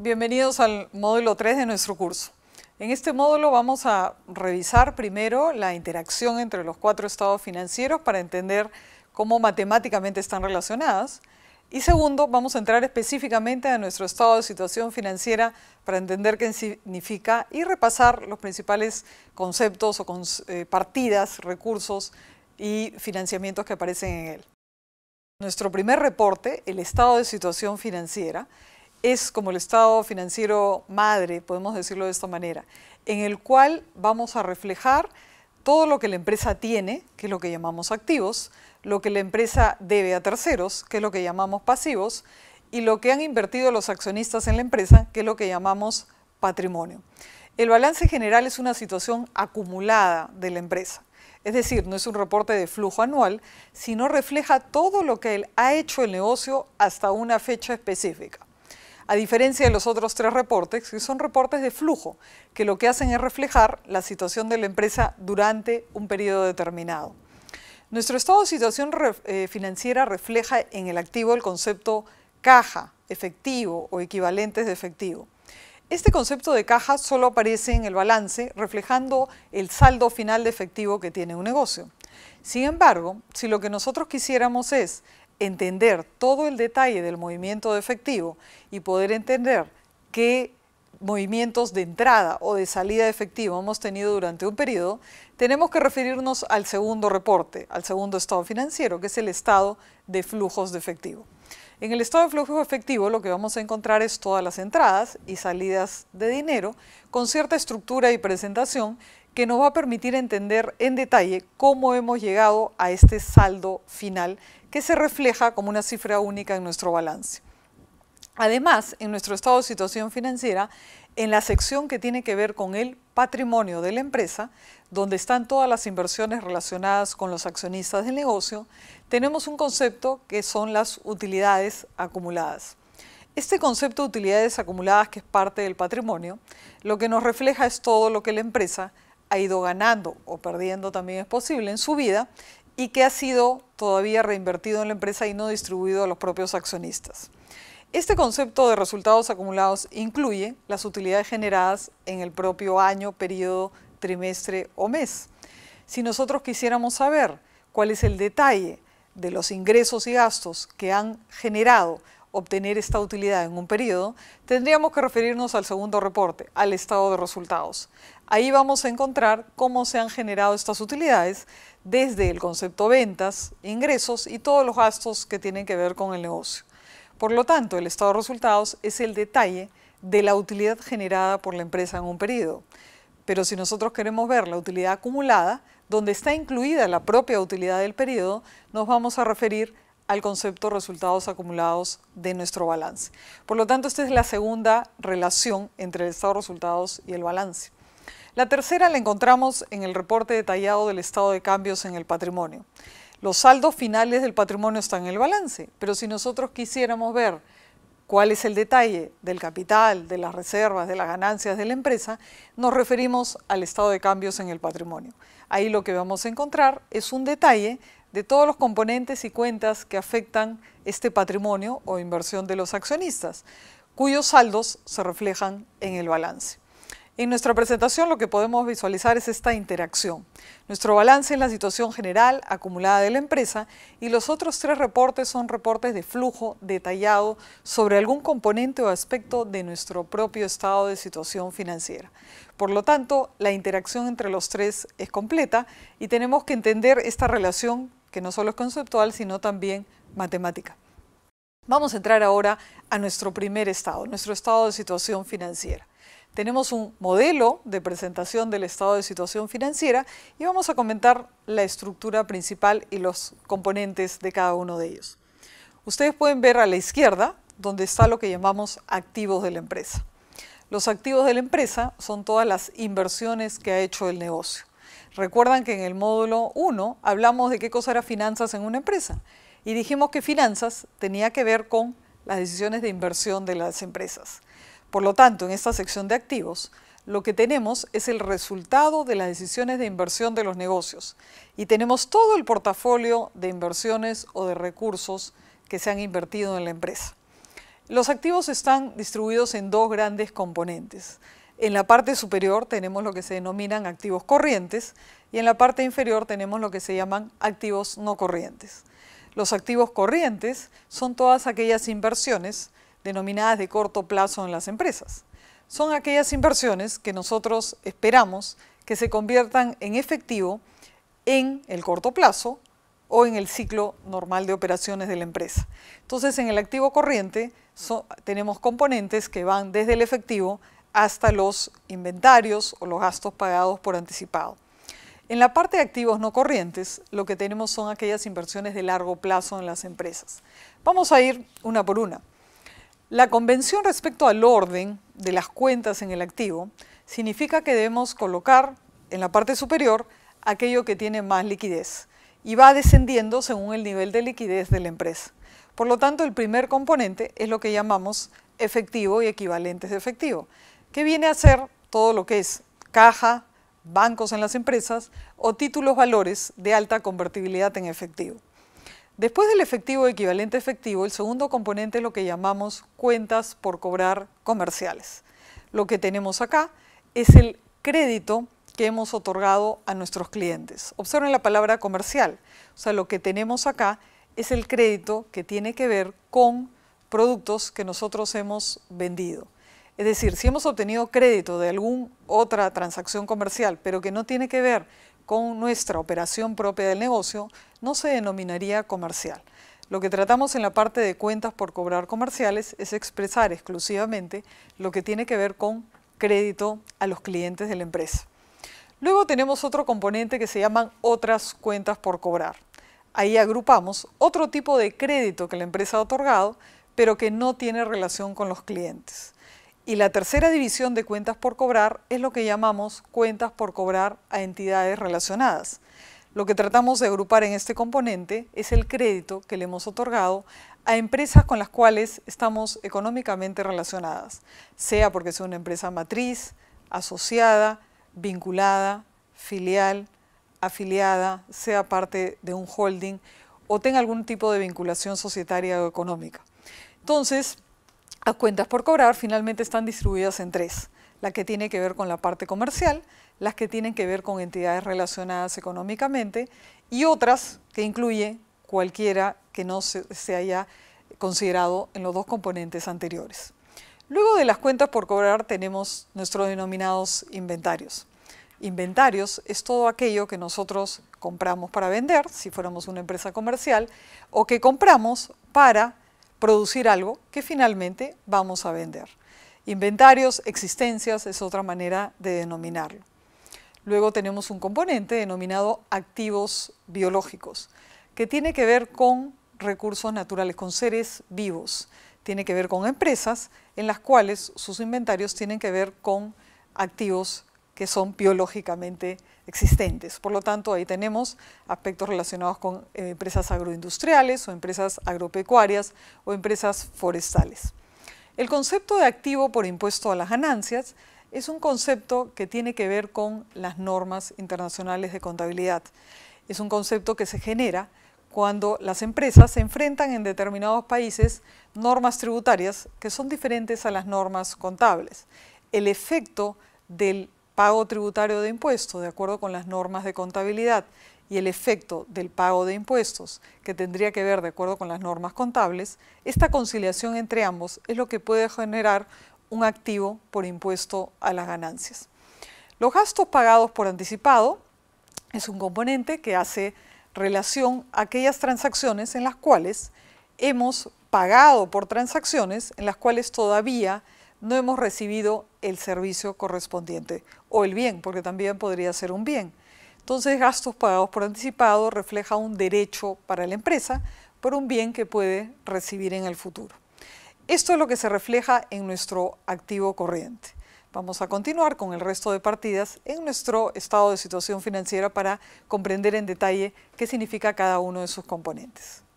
Bienvenidos al módulo 3 de nuestro curso. En este módulo vamos a revisar primero la interacción entre los cuatro estados financieros para entender cómo matemáticamente están relacionadas. Y segundo, vamos a entrar específicamente a nuestro estado de situación financiera para entender qué significa y repasar los principales conceptos o eh, partidas, recursos y financiamientos que aparecen en él. Nuestro primer reporte, el estado de situación financiera, es como el estado financiero madre, podemos decirlo de esta manera, en el cual vamos a reflejar todo lo que la empresa tiene, que es lo que llamamos activos, lo que la empresa debe a terceros, que es lo que llamamos pasivos, y lo que han invertido los accionistas en la empresa, que es lo que llamamos patrimonio. El balance general es una situación acumulada de la empresa. Es decir, no es un reporte de flujo anual, sino refleja todo lo que ha hecho el negocio hasta una fecha específica a diferencia de los otros tres reportes, que son reportes de flujo, que lo que hacen es reflejar la situación de la empresa durante un periodo determinado. Nuestro estado de situación eh, financiera refleja en el activo el concepto caja, efectivo o equivalentes de efectivo. Este concepto de caja solo aparece en el balance reflejando el saldo final de efectivo que tiene un negocio. Sin embargo, si lo que nosotros quisiéramos es entender todo el detalle del movimiento de efectivo y poder entender qué movimientos de entrada o de salida de efectivo hemos tenido durante un periodo, tenemos que referirnos al segundo reporte, al segundo estado financiero, que es el estado de flujos de efectivo. En el estado de flujos de efectivo lo que vamos a encontrar es todas las entradas y salidas de dinero con cierta estructura y presentación que nos va a permitir entender en detalle cómo hemos llegado a este saldo final que se refleja como una cifra única en nuestro balance. Además, en nuestro estado de situación financiera, en la sección que tiene que ver con el patrimonio de la empresa, donde están todas las inversiones relacionadas con los accionistas del negocio, tenemos un concepto que son las utilidades acumuladas. Este concepto de utilidades acumuladas, que es parte del patrimonio, lo que nos refleja es todo lo que la empresa ha ido ganando o perdiendo también es posible en su vida y que ha sido todavía reinvertido en la empresa y no distribuido a los propios accionistas. Este concepto de resultados acumulados incluye las utilidades generadas en el propio año, periodo, trimestre o mes. Si nosotros quisiéramos saber cuál es el detalle de los ingresos y gastos que han generado obtener esta utilidad en un periodo, tendríamos que referirnos al segundo reporte, al estado de resultados. Ahí vamos a encontrar cómo se han generado estas utilidades desde el concepto ventas, ingresos y todos los gastos que tienen que ver con el negocio. Por lo tanto, el estado de resultados es el detalle de la utilidad generada por la empresa en un periodo. Pero si nosotros queremos ver la utilidad acumulada, donde está incluida la propia utilidad del periodo, nos vamos a referir al concepto resultados acumulados de nuestro balance. Por lo tanto, esta es la segunda relación entre el estado de resultados y el balance. La tercera la encontramos en el reporte detallado del estado de cambios en el patrimonio. Los saldos finales del patrimonio están en el balance, pero si nosotros quisiéramos ver cuál es el detalle del capital, de las reservas, de las ganancias de la empresa, nos referimos al estado de cambios en el patrimonio. Ahí lo que vamos a encontrar es un detalle de todos los componentes y cuentas que afectan este patrimonio o inversión de los accionistas, cuyos saldos se reflejan en el balance. En nuestra presentación lo que podemos visualizar es esta interacción. Nuestro balance es la situación general acumulada de la empresa y los otros tres reportes son reportes de flujo detallado sobre algún componente o aspecto de nuestro propio estado de situación financiera. Por lo tanto, la interacción entre los tres es completa y tenemos que entender esta relación que no solo es conceptual, sino también matemática. Vamos a entrar ahora a nuestro primer estado, nuestro estado de situación financiera. Tenemos un modelo de presentación del estado de situación financiera y vamos a comentar la estructura principal y los componentes de cada uno de ellos. Ustedes pueden ver a la izquierda donde está lo que llamamos activos de la empresa. Los activos de la empresa son todas las inversiones que ha hecho el negocio. Recuerdan que en el módulo 1 hablamos de qué cosa era finanzas en una empresa y dijimos que finanzas tenía que ver con las decisiones de inversión de las empresas. Por lo tanto, en esta sección de activos, lo que tenemos es el resultado de las decisiones de inversión de los negocios y tenemos todo el portafolio de inversiones o de recursos que se han invertido en la empresa. Los activos están distribuidos en dos grandes componentes. En la parte superior tenemos lo que se denominan activos corrientes y en la parte inferior tenemos lo que se llaman activos no corrientes. Los activos corrientes son todas aquellas inversiones denominadas de corto plazo en las empresas. Son aquellas inversiones que nosotros esperamos que se conviertan en efectivo en el corto plazo o en el ciclo normal de operaciones de la empresa. Entonces, en el activo corriente tenemos componentes que van desde el efectivo hasta los inventarios o los gastos pagados por anticipado. En la parte de activos no corrientes, lo que tenemos son aquellas inversiones de largo plazo en las empresas. Vamos a ir una por una. La convención respecto al orden de las cuentas en el activo significa que debemos colocar en la parte superior aquello que tiene más liquidez y va descendiendo según el nivel de liquidez de la empresa. Por lo tanto, el primer componente es lo que llamamos efectivo y equivalentes de efectivo que viene a ser todo lo que es caja, bancos en las empresas o títulos valores de alta convertibilidad en efectivo. Después del efectivo equivalente efectivo, el segundo componente es lo que llamamos cuentas por cobrar comerciales. Lo que tenemos acá es el crédito que hemos otorgado a nuestros clientes. Observen la palabra comercial. O sea, lo que tenemos acá es el crédito que tiene que ver con productos que nosotros hemos vendido. Es decir, si hemos obtenido crédito de alguna otra transacción comercial, pero que no tiene que ver con nuestra operación propia del negocio, no se denominaría comercial. Lo que tratamos en la parte de cuentas por cobrar comerciales es expresar exclusivamente lo que tiene que ver con crédito a los clientes de la empresa. Luego tenemos otro componente que se llaman otras cuentas por cobrar. Ahí agrupamos otro tipo de crédito que la empresa ha otorgado, pero que no tiene relación con los clientes. Y la tercera división de cuentas por cobrar es lo que llamamos cuentas por cobrar a entidades relacionadas. Lo que tratamos de agrupar en este componente es el crédito que le hemos otorgado a empresas con las cuales estamos económicamente relacionadas, sea porque sea una empresa matriz, asociada, vinculada, filial, afiliada, sea parte de un holding o tenga algún tipo de vinculación societaria o económica. Entonces, las cuentas por cobrar finalmente están distribuidas en tres. La que tiene que ver con la parte comercial, las que tienen que ver con entidades relacionadas económicamente y otras que incluye cualquiera que no se, se haya considerado en los dos componentes anteriores. Luego de las cuentas por cobrar tenemos nuestros denominados inventarios. Inventarios es todo aquello que nosotros compramos para vender, si fuéramos una empresa comercial, o que compramos para producir algo que finalmente vamos a vender. Inventarios, existencias es otra manera de denominarlo. Luego tenemos un componente denominado activos biológicos, que tiene que ver con recursos naturales, con seres vivos. Tiene que ver con empresas en las cuales sus inventarios tienen que ver con activos que son biológicamente existentes. Por lo tanto, ahí tenemos aspectos relacionados con eh, empresas agroindustriales o empresas agropecuarias o empresas forestales. El concepto de activo por impuesto a las ganancias es un concepto que tiene que ver con las normas internacionales de contabilidad. Es un concepto que se genera cuando las empresas se enfrentan en determinados países normas tributarias que son diferentes a las normas contables. El efecto del pago tributario de impuestos de acuerdo con las normas de contabilidad y el efecto del pago de impuestos, que tendría que ver de acuerdo con las normas contables, esta conciliación entre ambos es lo que puede generar un activo por impuesto a las ganancias. Los gastos pagados por anticipado es un componente que hace relación a aquellas transacciones en las cuales hemos pagado por transacciones en las cuales todavía no hemos recibido el servicio correspondiente o el bien, porque también podría ser un bien. Entonces, gastos pagados por anticipado refleja un derecho para la empresa por un bien que puede recibir en el futuro. Esto es lo que se refleja en nuestro activo corriente. Vamos a continuar con el resto de partidas en nuestro estado de situación financiera para comprender en detalle qué significa cada uno de sus componentes.